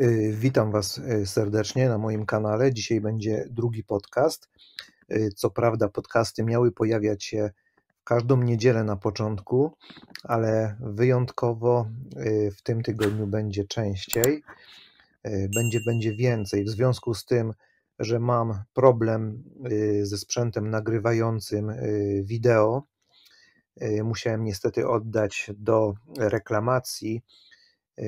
Y, witam Was y, serdecznie na moim kanale. Dzisiaj będzie drugi podcast. Y, co prawda, podcasty miały pojawiać się w każdą niedzielę na początku, ale wyjątkowo w tym tygodniu będzie częściej. Będzie, będzie więcej. W związku z tym, że mam problem ze sprzętem nagrywającym wideo, musiałem niestety oddać do reklamacji Y,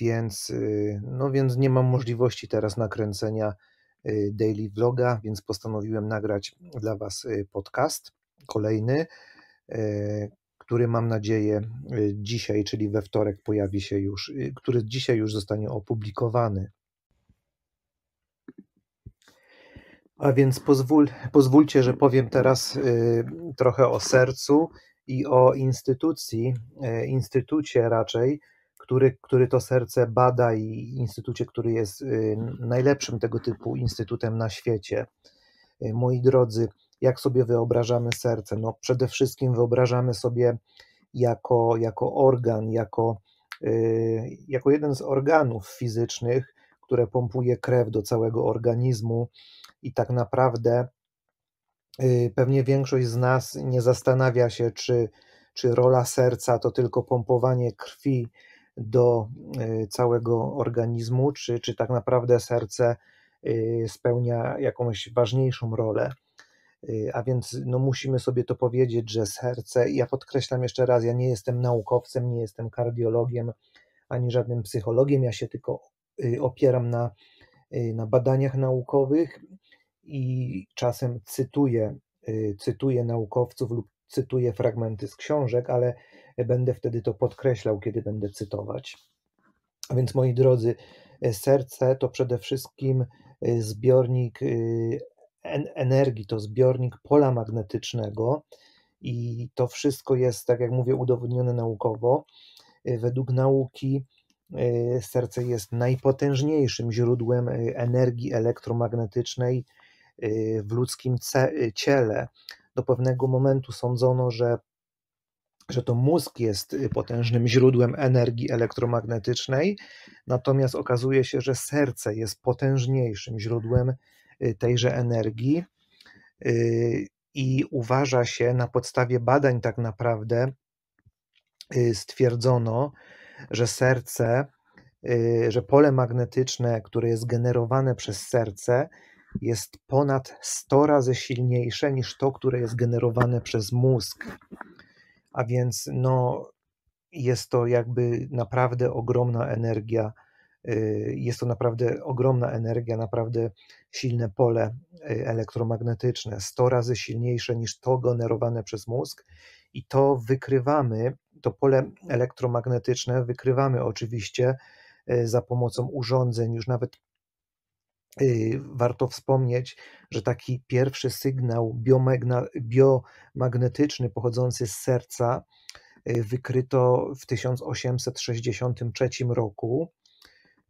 więc, y, no więc nie mam możliwości teraz nakręcenia y, daily vloga, więc postanowiłem nagrać dla Was podcast kolejny, który mam nadzieję dzisiaj, czyli we wtorek pojawi się już, który dzisiaj już zostanie opublikowany. A więc pozwól, pozwólcie, że powiem teraz trochę o sercu i o instytucji, instytucie raczej, który, który to serce bada i instytucie, który jest y, najlepszym tego typu instytutem na świecie. Y, moi drodzy, jak sobie wyobrażamy serce? No, przede wszystkim wyobrażamy sobie jako, jako organ, jako, y, jako jeden z organów fizycznych, które pompuje krew do całego organizmu i tak naprawdę pewnie większość z nas nie zastanawia się, czy, czy rola serca to tylko pompowanie krwi do e, całego organizmu, czy, czy tak naprawdę serce e, spełnia jakąś ważniejszą rolę. E, a więc no, musimy sobie to powiedzieć, że serce, ja podkreślam jeszcze raz, ja nie jestem naukowcem, nie jestem kardiologiem ani żadnym psychologiem, ja się tylko y, opieram na, y, na badaniach naukowych i czasem cytuję, y, cytuję naukowców lub cytuję fragmenty z książek, ale Będę wtedy to podkreślał, kiedy będę cytować. A więc moi drodzy, e, serce to przede wszystkim e, zbiornik e, energii, to zbiornik pola magnetycznego i to wszystko jest, tak jak mówię, udowodnione naukowo. Według nauki serce jest najpotężniejszym źródłem energii elektromagnetycznej w ludzkim ciele. Do pewnego momentu sądzono, że że to mózg jest y, potężnym źródłem energii elektromagnetycznej, natomiast okazuje się, że serce jest potężniejszym źródłem y, tejże energii y, i uważa się na podstawie badań tak naprawdę stwierdzono, że serce, że pole magnetyczne, które jest generowane przez serce, jest ponad 100 razy silniejsze niż to, które jest generowane przez mózg a więc no, jest to jakby naprawdę ogromna energia, y, jest to naprawdę ogromna energia, naprawdę silne pole y, elektromagnetyczne, 100 razy silniejsze niż to generowane przez mózg i to wykrywamy, to pole elektromagnetyczne wykrywamy oczywiście y, za pomocą urządzeń już nawet Y, warto wspomnieć, że taki pierwszy sygnał biomagnetyczny pochodzący z serca y, wykryto w 1863 roku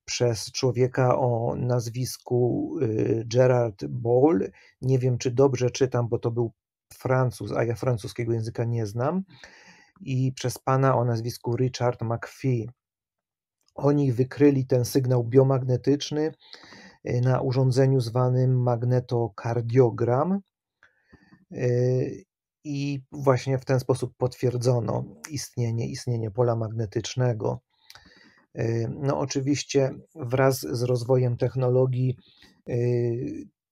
przez człowieka o nazwisku y, Gerard Ball. Nie wiem, czy dobrze czytam, bo to był Francuz, a ja francuskiego języka nie znam. I przez pana o nazwisku Richard McPhee. Oni wykryli ten sygnał biomagnetyczny na urządzeniu zwanym magnetokardiogram. E, I właśnie w ten sposób potwierdzono istnienie, istnienie pola magnetycznego. E, no, oczywiście wraz z rozwojem technologii e,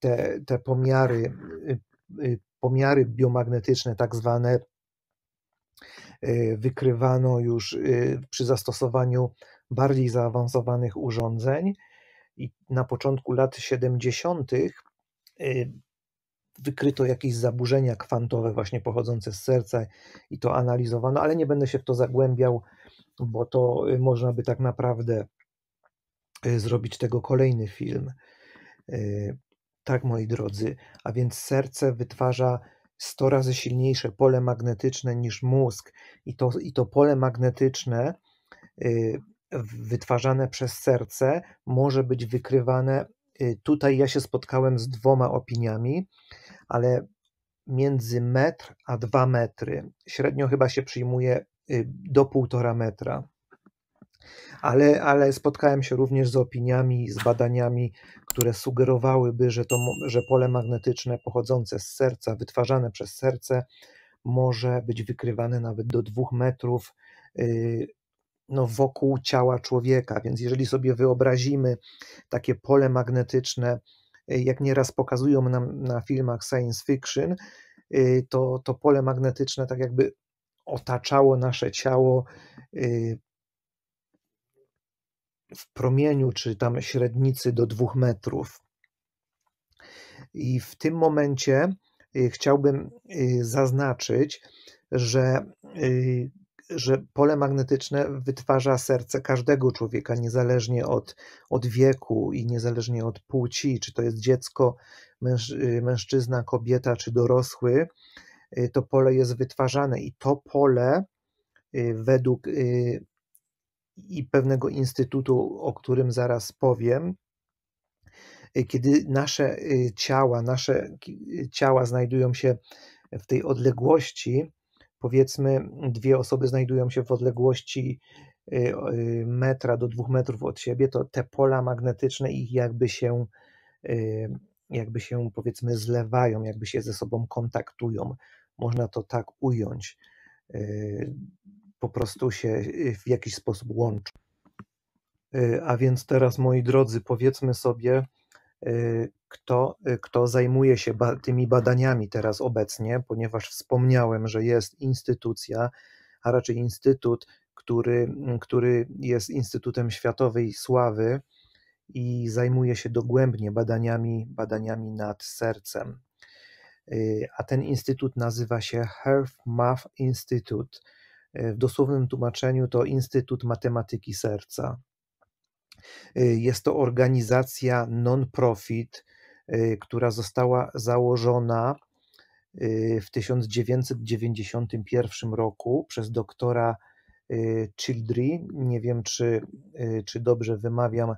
te, te pomiary, pomiary biomagnetyczne, tak zwane, wykrywano już przy zastosowaniu bardziej zaawansowanych urządzeń i na początku lat 70. Y, wykryto jakieś zaburzenia kwantowe, właśnie pochodzące z serca, i to analizowano, ale nie będę się w to zagłębiał, bo to y, można by tak naprawdę y, zrobić tego kolejny film. Tak, moi drodzy, a więc serce wytwarza 100 razy silniejsze pole magnetyczne niż mózg, i to, i to pole magnetyczne wytwarzane przez serce może być wykrywane. Y, tutaj ja się spotkałem z dwoma opiniami, ale między metr a dwa metry. Średnio chyba się przyjmuje y, do półtora metra. Ale, ale spotkałem się również z opiniami, z badaniami, które sugerowałyby, że, to, że pole magnetyczne pochodzące z serca, wytwarzane przez serce, może być wykrywane nawet do dwóch metrów y, no, wokół ciała człowieka. Więc jeżeli sobie wyobrazimy takie pole magnetyczne, e, jak nieraz pokazują nam na filmach science fiction, e, to, to pole magnetyczne tak jakby otaczało nasze ciało e, w promieniu, czy tam średnicy do dwóch metrów. I w tym momencie chciałbym zaznaczyć, że że pole magnetyczne wytwarza serce każdego człowieka, niezależnie od, od wieku i niezależnie od płci, czy to jest dziecko, męż, y, mężczyzna, kobieta, czy dorosły, y, to pole jest wytwarzane i to pole y, według i pewnego instytutu, o którym zaraz powiem, kiedy nasze ciała, nasze ciała znajdują się w tej odległości, powiedzmy dwie osoby znajdują się w odległości y, y, metra do dwóch metrów od siebie, to te pola magnetyczne ich jakby się y, jakby się powiedzmy zlewają, jakby się ze sobą kontaktują. Można to tak ująć. Po prostu się w jakiś sposób łączą. A więc teraz, moi drodzy, powiedzmy sobie, kto, y, kto zajmuje się ba tymi badaniami teraz obecnie, ponieważ wspomniałem, że jest instytucja, a raczej instytut, który, mm, który jest Instytutem Światowej Sławy i zajmuje się dogłębnie badaniami, badaniami nad sercem. Y, a ten instytut nazywa się Health Math Institute. Y, w dosłownym tłumaczeniu to Instytut Matematyki Serca. Jest to organizacja non-profit, Y, która została założona y, w 1991 roku przez doktora y, Childry. Nie wiem, czy, czy dobrze wymawiam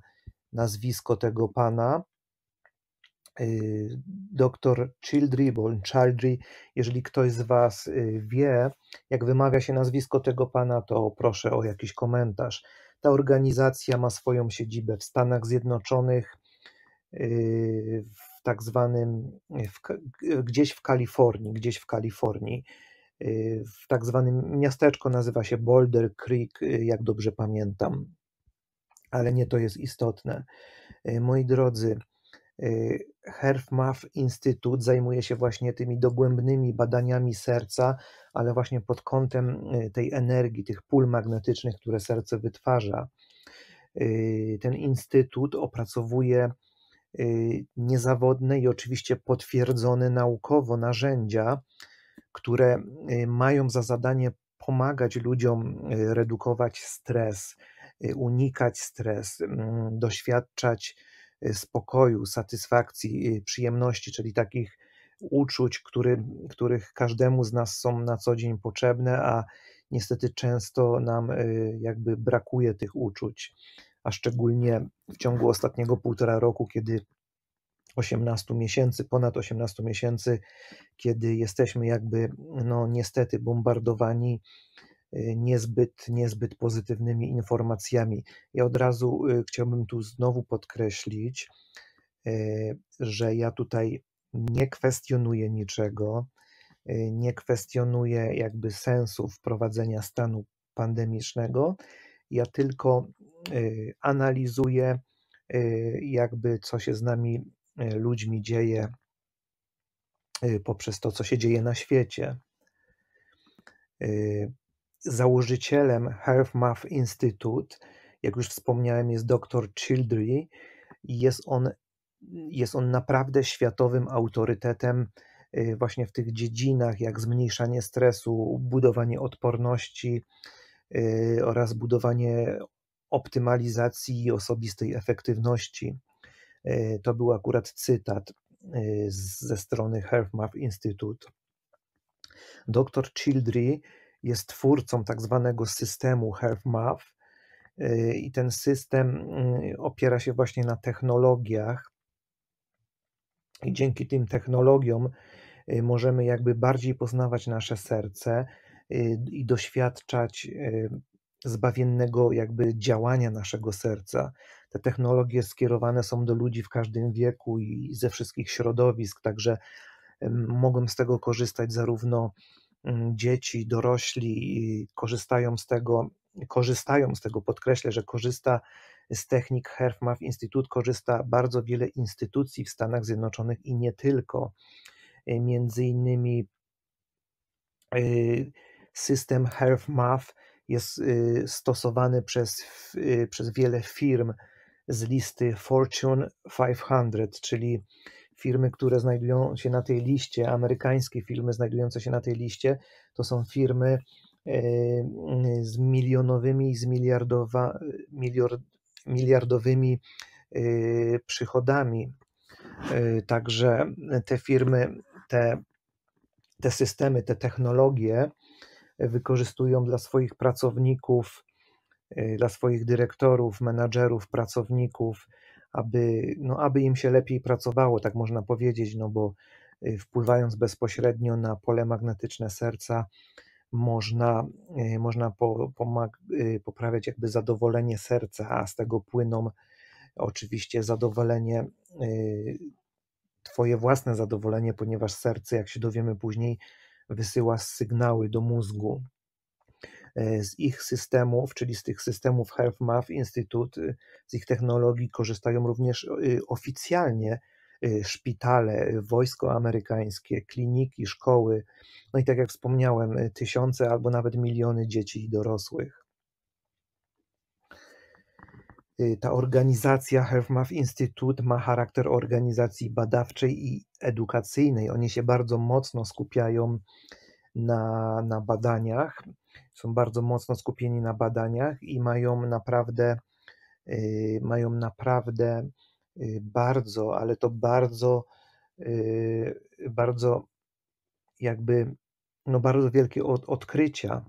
nazwisko tego pana. Doktor Childry, bądź Childry, jeżeli ktoś z Was wie, jak wymawia się nazwisko tego pana, to proszę o jakiś komentarz. Ta organizacja ma swoją siedzibę w Stanach Zjednoczonych, Y, w tak zwanym, w, gdzieś w Kalifornii, gdzieś w Kalifornii, y, w tak zwanym miasteczko nazywa się Boulder Creek, y, jak dobrze pamiętam, ale nie to jest istotne. Moi drodzy, HerfMaff Instytut zajmuje się właśnie tymi dogłębnymi badaniami serca, ale właśnie pod kątem tej energii, tych pól magnetycznych, które serce wytwarza. Ten instytut opracowuje Y, niezawodne i oczywiście potwierdzone naukowo narzędzia, które y, mają za zadanie pomagać ludziom y, redukować stres, unikać stres, doświadczać spokoju, satysfakcji, przyjemności, czyli takich uczuć, który, których każdemu z nas są na co dzień potrzebne, a niestety często nam jakby brakuje tych uczuć a szczególnie w ciągu ostatniego półtora roku, kiedy 18 miesięcy, ponad 18 miesięcy, kiedy jesteśmy jakby, no niestety, bombardowani y, niezbyt, niezbyt pozytywnymi informacjami. Ja od razu y, chciałbym tu znowu podkreślić, y, że ja tutaj nie kwestionuję niczego, nie kwestionuję jakby sensu wprowadzenia stanu pandemicznego. Ja tylko Y, analizuje, y, jakby co się z nami y, ludźmi dzieje poprzez to, co się dzieje na świecie. Założycielem Health Math Institute, jak już wspomniałem, jest dr Childry. Jest on, jest on naprawdę światowym autorytetem właśnie w tych dziedzinach, jak zmniejszanie stresu, budowanie odporności oraz budowanie optymalizacji i osobistej efektywności. E, to był akurat cytat e, ze strony HealthMath Institute. Dr Childry jest twórcą tak zwanego systemu HealthMath e, i ten system mm, opiera się właśnie na technologiach i dzięki tym technologiom możemy jakby bardziej poznawać nasze serce i doświadczać zbawiennego jakby działania naszego serca. Te technologie skierowane są do ludzi w każdym wieku i ze wszystkich środowisk, także mogą z tego korzystać zarówno mm, dzieci, dorośli, korzystają z tego, korzystają z tego, podkreślę, że korzysta z technik HealthMath Instytut, korzysta bardzo wiele instytucji w Stanach Zjednoczonych i nie tylko. E, między innymi e, system HealthMath jest y, stosowany przez, y, przez wiele firm z listy Fortune 500, czyli firmy, które znajdują się na tej liście, amerykańskie firmy znajdujące się na tej liście, to są firmy e, z milionowymi i z miliardowa, miliard, miliardowymi e, przychodami. E, także te firmy, te, te systemy, te technologie, wykorzystują dla swoich pracowników, e, dla swoich dyrektorów, menadżerów, pracowników, aby, no, aby im się lepiej pracowało, tak można powiedzieć, no bo e, wpływając bezpośrednio na pole magnetyczne serca, można, e, można po, poprawiać jakby zadowolenie serca, a z tego płyną oczywiście zadowolenie, Twoje własne zadowolenie, ponieważ serce, jak się dowiemy później, wysyła sygnały do mózgu. E, z ich systemów, czyli z tych systemów HealthMath Instytut, y, z ich technologii korzystają również y, oficjalnie y, szpitale, wojsko amerykańskie, kliniki, szkoły, no i tak jak wspomniałem, tysiące albo nawet miliony dzieci i dorosłych. Y, ta organizacja HealthMath Institute ma charakter organizacji badawczej i edukacyjnej. Oni się bardzo mocno skupiają na, na badaniach, są bardzo mocno skupieni na badaniach i mają naprawdę, yy, mają naprawdę yy, bardzo, ale to bardzo, yy, bardzo jakby, no bardzo wielkie od, odkrycia.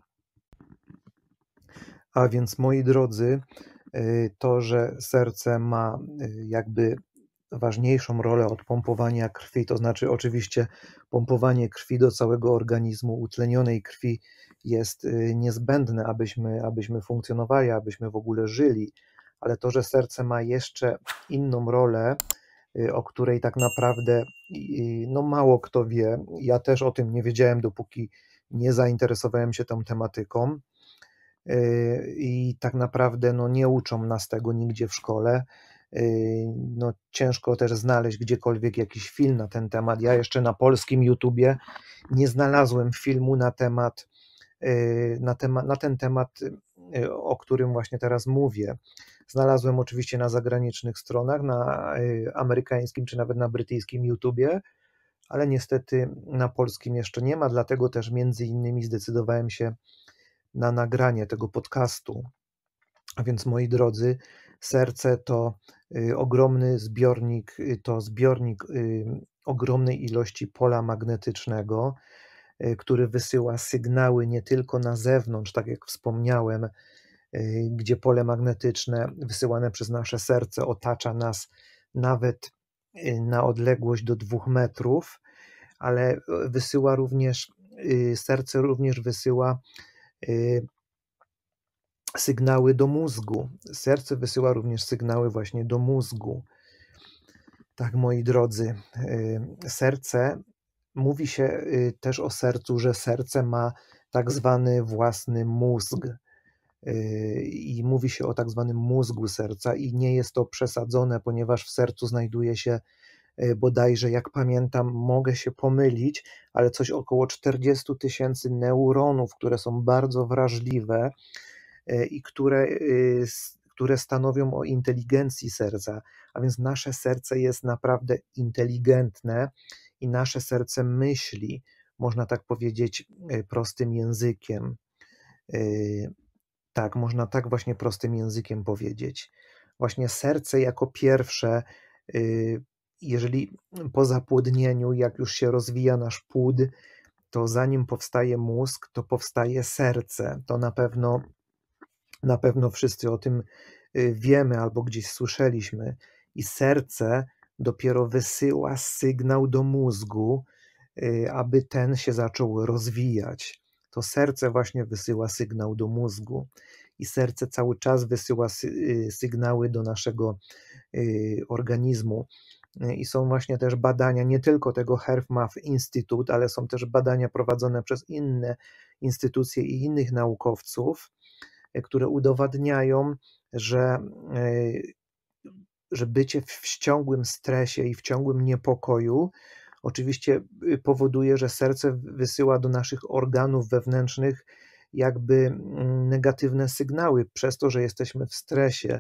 A więc moi drodzy, Y, to, że serce ma y, jakby ważniejszą rolę od pompowania krwi, to znaczy oczywiście pompowanie krwi do całego organizmu, utlenionej krwi jest y, niezbędne, abyśmy, abyśmy funkcjonowali, abyśmy w ogóle żyli, ale to, że serce ma jeszcze inną rolę, o której tak naprawdę no mało kto wie, ja też o tym nie wiedziałem, dopóki nie zainteresowałem się tą tematyką, Y, i tak naprawdę no, nie uczą nas tego nigdzie w szkole. Y, no, ciężko też znaleźć gdziekolwiek jakiś film na ten temat. Ja jeszcze na polskim YouTubie nie znalazłem filmu na temat, y, na, tema, na ten temat, o którym właśnie teraz mówię. Znalazłem oczywiście na zagranicznych stronach, na amerykańskim czy nawet na brytyjskim YouTubie, ale niestety na polskim jeszcze nie ma, dlatego też między innymi zdecydowałem się na nagranie tego podcastu. A więc moi drodzy, serce to y, ogromny zbiornik, y, to zbiornik y, ogromnej ilości pola magnetycznego, który wysyła sygnały nie tylko na zewnątrz, tak jak wspomniałem, gdzie pole magnetyczne wysyłane przez nasze serce otacza nas nawet na odległość do dwóch metrów, ale wysyła również, serce również wysyła Y, sygnały do mózgu. Serce wysyła również sygnały właśnie do mózgu. Tak, moi drodzy, y, serce, mówi się y, też o sercu, że serce ma tak zwany własny mózg. I mówi się o tak zwanym mózgu serca, i nie jest to przesadzone, ponieważ w sercu znajduje się E, bodajże, jak pamiętam, mogę się pomylić, ale coś około 40 tysięcy neuronów, które są bardzo wrażliwe e, i które, e, które stanowią o inteligencji serca. A więc nasze serce jest naprawdę inteligentne i nasze serce myśli, można tak powiedzieć prostym językiem. Tak, można tak właśnie prostym językiem powiedzieć. Właśnie serce jako pierwsze jeżeli po zapłodnieniu, jak już się rozwija nasz płód, to zanim powstaje mózg, to powstaje serce. To na pewno, na pewno wszyscy o tym y, wiemy albo gdzieś słyszeliśmy. I serce dopiero wysyła sygnał do mózgu, y, aby ten się zaczął rozwijać. To serce właśnie wysyła sygnał do mózgu i serce cały czas wysyła y, sygnały do naszego organizmu. Y, i są właśnie też badania nie tylko tego Herfmaff Institute, ale są też badania prowadzone przez inne instytucje i innych naukowców, y, które udowadniają, że, y, że bycie w ciągłym stresie i w ciągłym niepokoju oczywiście powoduje, że serce wysyła do naszych organów wewnętrznych jakby mm, negatywne sygnały przez to, że jesteśmy w stresie,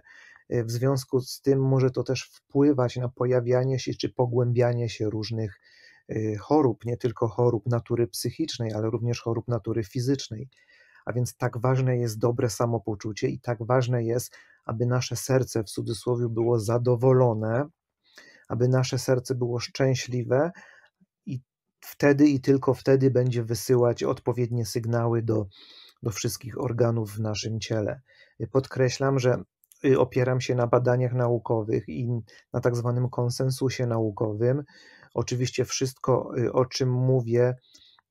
Y, w związku z tym może to też wpływać na pojawianie się czy pogłębianie się różnych y, chorób, nie tylko chorób natury psychicznej, ale również chorób natury fizycznej. A więc tak ważne jest dobre samopoczucie i tak ważne jest, aby nasze serce w cudzysłowie było zadowolone, aby nasze serce było szczęśliwe i wtedy i tylko wtedy będzie wysyłać odpowiednie sygnały do, do wszystkich organów w naszym ciele. Y, podkreślam, że Y, opieram się na badaniach naukowych i na tak zwanym konsensusie naukowym. Oczywiście wszystko, y, o czym mówię,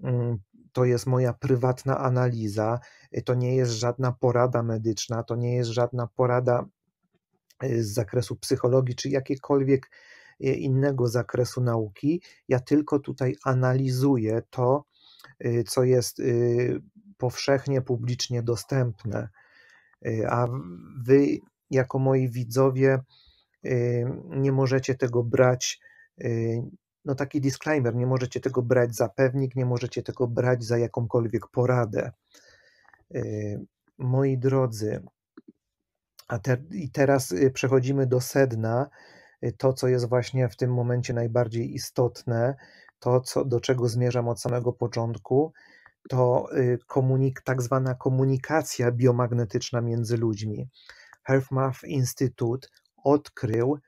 mm, to jest moja prywatna analiza, y, to nie jest żadna porada medyczna, to nie jest żadna porada z zakresu psychologii czy jakiekolwiek innego zakresu nauki. Ja tylko tutaj analizuję to, co jest powszechnie, publicznie dostępne. A wy jako moi widzowie y, nie możecie tego brać, y, no taki disclaimer, nie możecie tego brać za pewnik, nie możecie tego brać za jakąkolwiek poradę. Y, moi drodzy, a te, i teraz przechodzimy do sedna, to co jest właśnie w tym momencie najbardziej istotne, to co, do czego zmierzam od samego początku, to komunik, tak zwana komunikacja biomagnetyczna między ludźmi. HealthMath Institute odkrył,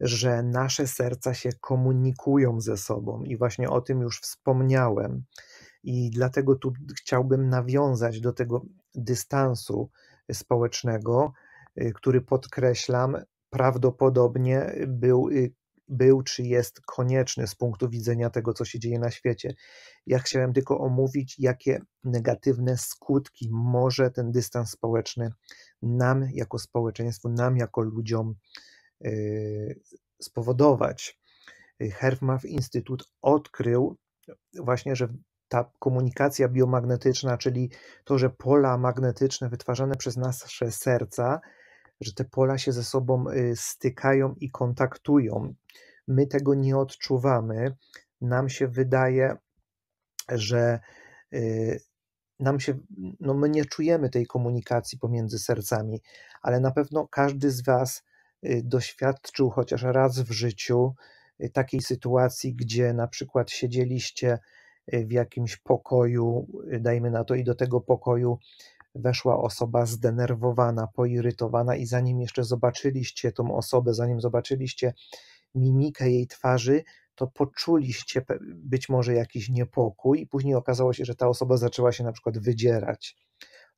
że nasze serca się komunikują ze sobą i właśnie o tym już wspomniałem. I dlatego tu chciałbym nawiązać do tego dystansu społecznego, y, który podkreślam, prawdopodobnie był y, był czy jest konieczny z punktu widzenia tego, co się dzieje na świecie. Ja chciałem tylko omówić, jakie negatywne skutki może ten dystans społeczny nam jako społeczeństwu, nam jako ludziom y, spowodować. Herfmaff Instytut odkrył właśnie, że ta komunikacja biomagnetyczna, czyli to, że pola magnetyczne wytwarzane przez nasze serca, że te pola się ze sobą y, stykają i kontaktują. My tego nie odczuwamy. Nam się wydaje, że y, nam się, no my nie czujemy tej komunikacji pomiędzy sercami, ale na pewno każdy z Was y, doświadczył chociaż raz w życiu takiej sytuacji, gdzie na przykład siedzieliście w jakimś pokoju, dajmy na to, i do tego pokoju weszła osoba zdenerwowana, poirytowana i zanim jeszcze zobaczyliście tą osobę, zanim zobaczyliście mimikę jej twarzy, to poczuliście być może jakiś niepokój i później okazało się, że ta osoba zaczęła się na przykład wydzierać.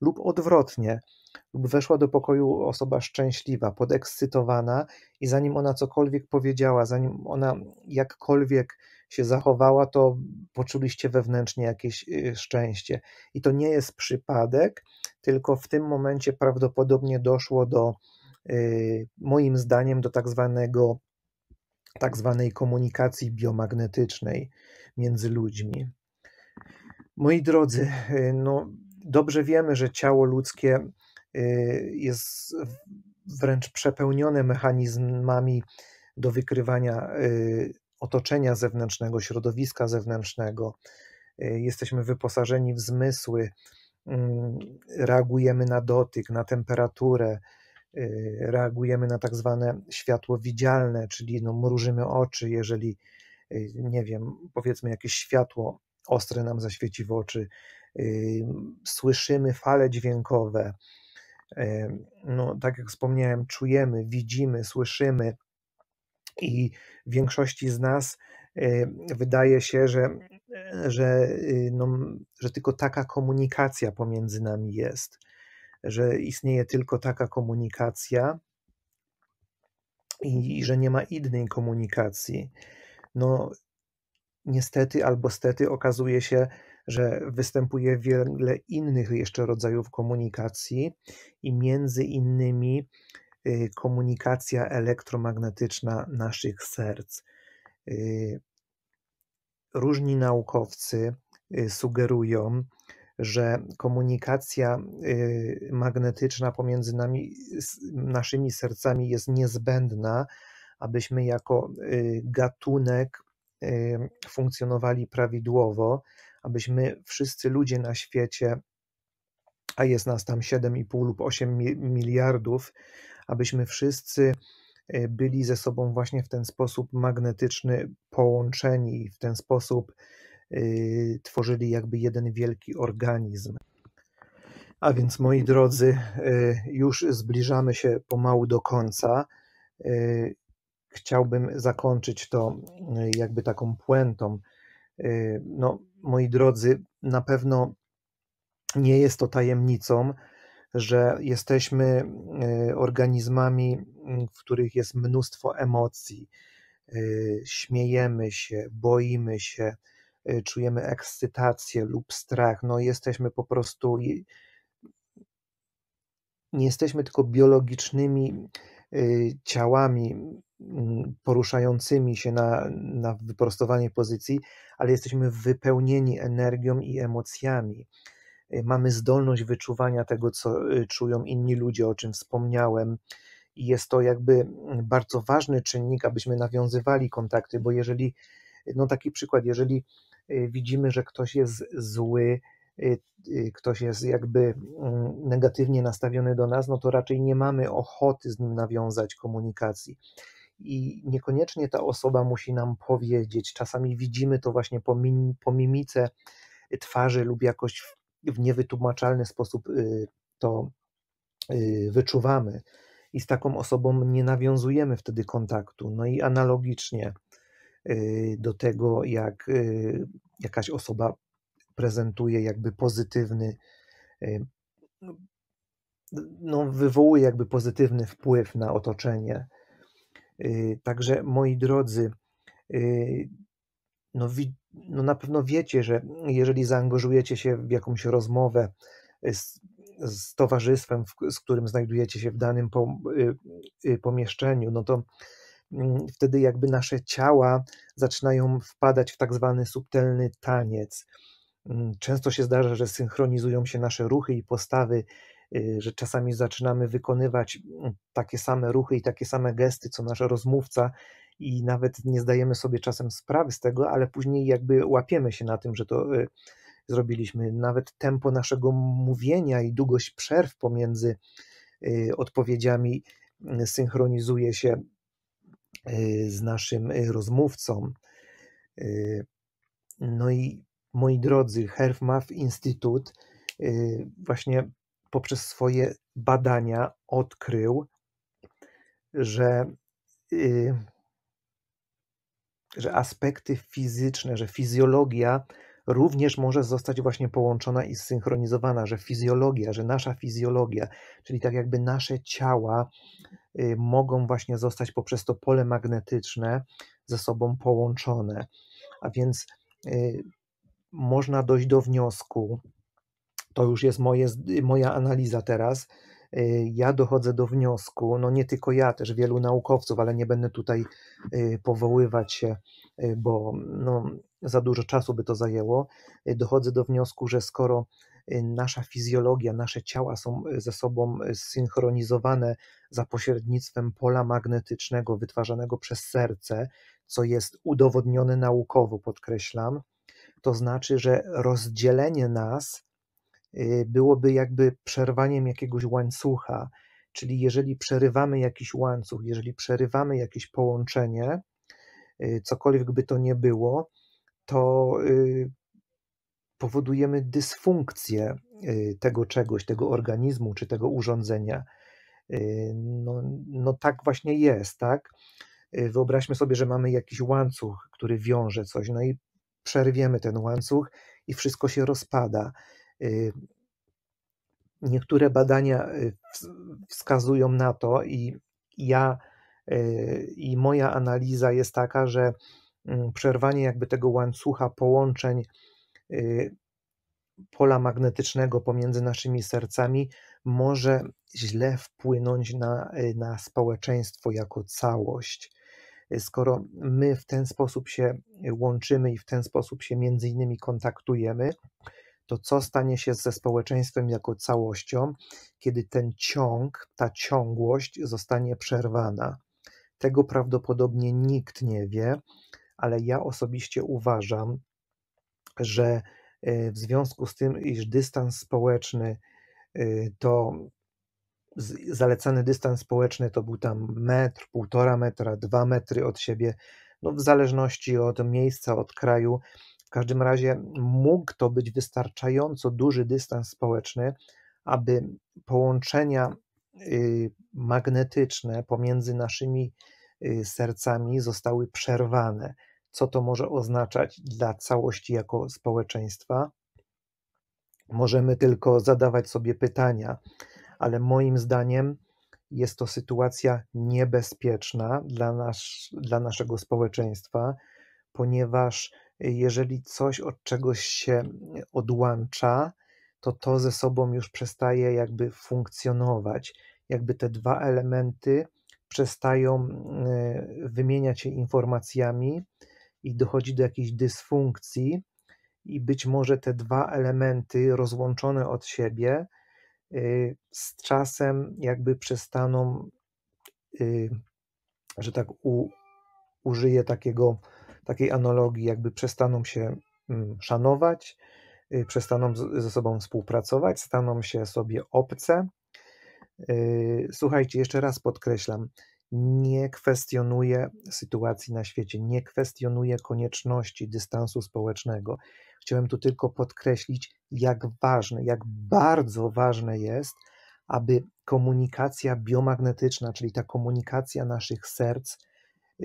Lub odwrotnie, lub weszła do pokoju osoba szczęśliwa, podekscytowana i zanim ona cokolwiek powiedziała, zanim ona jakkolwiek się zachowała, to poczuliście wewnętrznie jakieś y, szczęście. I to nie jest przypadek, tylko w tym momencie prawdopodobnie doszło do, y, moim zdaniem, do tak zwanego tak zwanej komunikacji biomagnetycznej między ludźmi. Moi drodzy, y, no, dobrze wiemy, że ciało ludzkie jest wręcz przepełnione mechanizmami do wykrywania otoczenia zewnętrznego, środowiska zewnętrznego. E, jesteśmy wyposażeni w zmysły, mm, reagujemy na dotyk, na temperaturę, e, reagujemy na tak zwane światło widzialne, czyli no mrużymy oczy, jeżeli e, nie wiem, powiedzmy jakieś światło ostre nam zaświeci w oczy, słyszymy fale dźwiękowe. No, tak jak wspomniałem, czujemy, widzimy, słyszymy, i większości z nas e, wydaje się, że, e, że, y, no, że tylko taka komunikacja pomiędzy nami jest, że istnieje tylko taka komunikacja i, i że nie ma innej komunikacji. No, niestety albo stety okazuje się, że występuje wiele innych jeszcze rodzajów komunikacji i między innymi Y, komunikacja elektromagnetyczna naszych serc. Y, różni naukowcy y, sugerują, że komunikacja magnetyczna pomiędzy nami, naszymi sercami jest niezbędna, abyśmy jako gatunek funkcjonowali prawidłowo, abyśmy wszyscy ludzie na świecie, a jest nas tam 7,5 lub 8 miliardów, abyśmy wszyscy e, byli ze sobą właśnie w ten sposób magnetyczny połączeni, w ten sposób e, tworzyli jakby jeden wielki organizm. A więc moi drodzy, e, już zbliżamy się pomału do końca. Chciałbym zakończyć to jakby taką puentą. No, moi drodzy, na pewno nie jest to tajemnicą, że jesteśmy e, organizmami, mm, w których jest mnóstwo emocji. E, śmiejemy się, boimy się, e, czujemy ekscytację lub strach. No jesteśmy po prostu nie jesteśmy tylko biologicznymi ciałami mm, poruszającymi się na, na wyprostowanie pozycji, ale jesteśmy wypełnieni energią i emocjami. Mamy zdolność wyczuwania tego, co y, czują inni ludzie, o czym wspomniałem. I jest to jakby mm, bardzo ważny czynnik, abyśmy nawiązywali kontakty, bo jeżeli, no taki przykład, jeżeli y, widzimy, że ktoś jest zły, y, ktoś jest jakby mm, negatywnie nastawiony do nas, no to raczej nie mamy ochoty z nim nawiązać komunikacji. I niekoniecznie ta osoba musi nam powiedzieć. Czasami widzimy to właśnie po, mim, po mimice twarzy lub jakoś w niewytłumaczalny sposób y, to y, wyczuwamy i z taką osobą nie nawiązujemy wtedy kontaktu. No i analogicznie y, do tego, jak jakaś osoba prezentuje jakby pozytywny, no wywołuje jakby pozytywny wpływ na otoczenie. Także moi drodzy, no, no na pewno wiecie, że jeżeli zaangażujecie się w jakąś rozmowę y, z, z towarzystwem, w, z którym znajdujecie się w danym po, y, y, pomieszczeniu, no to y, wtedy jakby nasze ciała zaczynają wpadać w tak zwany subtelny taniec. Mm, często się zdarza, że synchronizują się nasze ruchy i postawy, y, że czasami zaczynamy wykonywać mm, takie same ruchy i takie same gesty, co nasz rozmówca, i nawet nie zdajemy sobie czasem sprawy z tego, ale później jakby łapiemy się na tym, że to y, zrobiliśmy. Nawet tempo naszego mówienia i długość przerw pomiędzy y, odpowiedziami y, synchronizuje się z naszym rozmówcą. No i moi drodzy, Herfmaff Instytut właśnie poprzez swoje badania odkrył, że że aspekty fizyczne, że fizjologia również może zostać właśnie połączona i zsynchronizowana, że fizjologia, że nasza fizjologia, czyli tak jakby nasze ciała y, mogą właśnie zostać poprzez to pole magnetyczne ze sobą połączone. A więc y, można dojść do wniosku, to już jest moje, y, moja analiza teraz, Y, ja dochodzę do wniosku, no nie tylko ja, też wielu naukowców, ale nie będę tutaj y, powoływać się, y, bo no, za dużo czasu by to zajęło, dochodzę do wniosku, że skoro nasza fizjologia, nasze ciała są ze sobą zsynchronizowane za pośrednictwem pola magnetycznego wytwarzanego przez serce, co jest udowodnione naukowo, podkreślam, to znaczy, że rozdzielenie nas Y, byłoby jakby przerwaniem jakiegoś łańcucha. Czyli jeżeli przerywamy jakiś łańcuch, jeżeli przerywamy jakieś połączenie, y, cokolwiek by to nie było, to y, powodujemy dysfunkcję tego czegoś, tego organizmu czy tego urządzenia. No, no tak właśnie jest, tak? Wyobraźmy sobie, że mamy jakiś łańcuch, który wiąże coś, no i przerwiemy ten łańcuch i wszystko się rozpada. Y, niektóre badania y, wskazują na to, i ja y, i moja analiza jest taka, że mm, przerwanie jakby tego łańcucha połączeń pola magnetycznego pomiędzy naszymi sercami może źle wpłynąć na, na społeczeństwo jako całość. Skoro my w ten sposób się łączymy i w ten sposób się między innymi kontaktujemy, to co stanie się ze społeczeństwem jako całością, kiedy ten ciąg, ta ciągłość zostanie przerwana. Tego prawdopodobnie nikt nie wie, ale ja osobiście uważam, że e, w związku z tym, iż dystans społeczny e, to zalecany dystans społeczny to był tam metr, półtora metra, dwa metry od siebie, no w zależności od miejsca, od kraju, każdym razie mógł to być wystarczająco duży dystans społeczny, aby połączenia y, magnetyczne pomiędzy naszymi y, sercami zostały przerwane. Co to może oznaczać dla całości jako społeczeństwa? Możemy tylko zadawać sobie pytania, ale moim zdaniem jest to sytuacja niebezpieczna dla, nas, dla naszego społeczeństwa, ponieważ jeżeli coś od czegoś się mm, odłącza, to to ze sobą już przestaje jakby funkcjonować. Jakby te dwa elementy przestają mm, wymieniać się informacjami i dochodzi do jakiejś dysfunkcji, i być może te dwa elementy rozłączone od siebie y, z czasem jakby przestaną, y, że tak u, użyję takiego takiej analogii, jakby przestaną się mm, szanować, y, przestaną ze sobą współpracować, staną się sobie obce. Y, słuchajcie, jeszcze raz podkreślam, nie kwestionuję sytuacji na świecie, nie kwestionuję konieczności dystansu społecznego. Chciałem tu tylko podkreślić, jak ważne, jak bardzo ważne jest, aby komunikacja biomagnetyczna, czyli ta komunikacja naszych serc,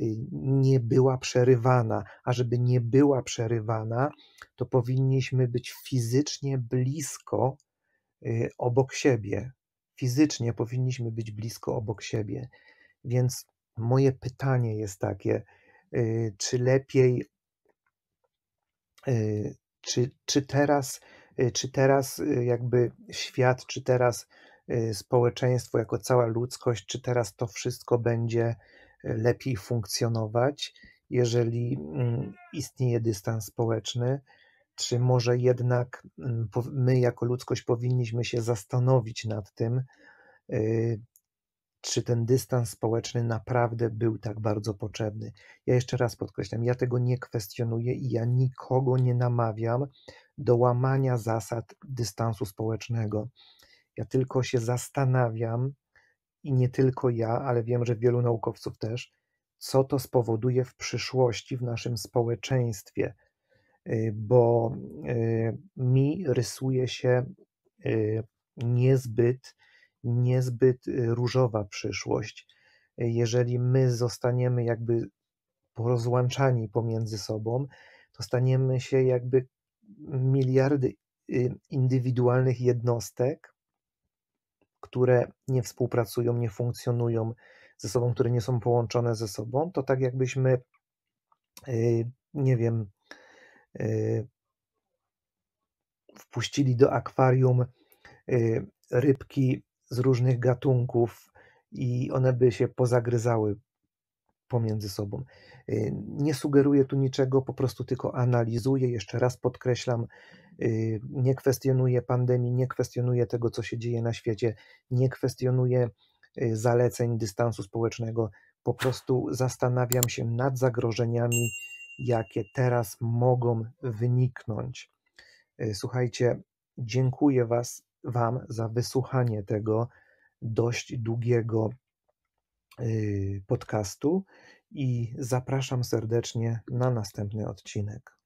Y, nie była przerywana, a żeby nie była przerywana, to powinniśmy być fizycznie blisko y, obok siebie. Fizycznie powinniśmy być blisko obok siebie. Więc moje pytanie jest takie, y, czy lepiej, czy, czy teraz, czy teraz jakby świat, czy teraz społeczeństwo jako cała ludzkość, czy teraz to wszystko będzie lepiej funkcjonować, jeżeli mm, istnieje dystans społeczny, czy może jednak mm, my jako ludzkość powinniśmy się zastanowić nad tym, y, czy ten dystans społeczny naprawdę był tak bardzo potrzebny. Ja jeszcze raz podkreślam, ja tego nie kwestionuję i ja nikogo nie namawiam do łamania zasad dystansu społecznego. Ja tylko się zastanawiam, i nie tylko ja, ale wiem, że wielu naukowców też, co to spowoduje w przyszłości w naszym społeczeństwie, y, bo y, mi rysuje się y, niezbyt, niezbyt różowa przyszłość. Jeżeli my zostaniemy jakby porozłączani pomiędzy sobą, to staniemy się jakby miliardy indywidualnych jednostek, które nie współpracują, nie funkcjonują ze sobą, które nie są połączone ze sobą, to tak jakbyśmy, y, nie wiem, y, wpuścili do akwarium y, rybki z różnych gatunków i one by się pozagryzały pomiędzy sobą. Y, nie sugeruję tu niczego, po prostu tylko analizuję, jeszcze raz podkreślam, y, nie kwestionuję pandemii, nie kwestionuję tego, co się dzieje na świecie, nie kwestionuję y, zaleceń dystansu społecznego, po prostu zastanawiam się nad zagrożeniami, jakie teraz mogą wyniknąć. Słuchajcie, dziękuję was, Wam za wysłuchanie tego dość długiego Y, podcastu i zapraszam serdecznie na następny odcinek.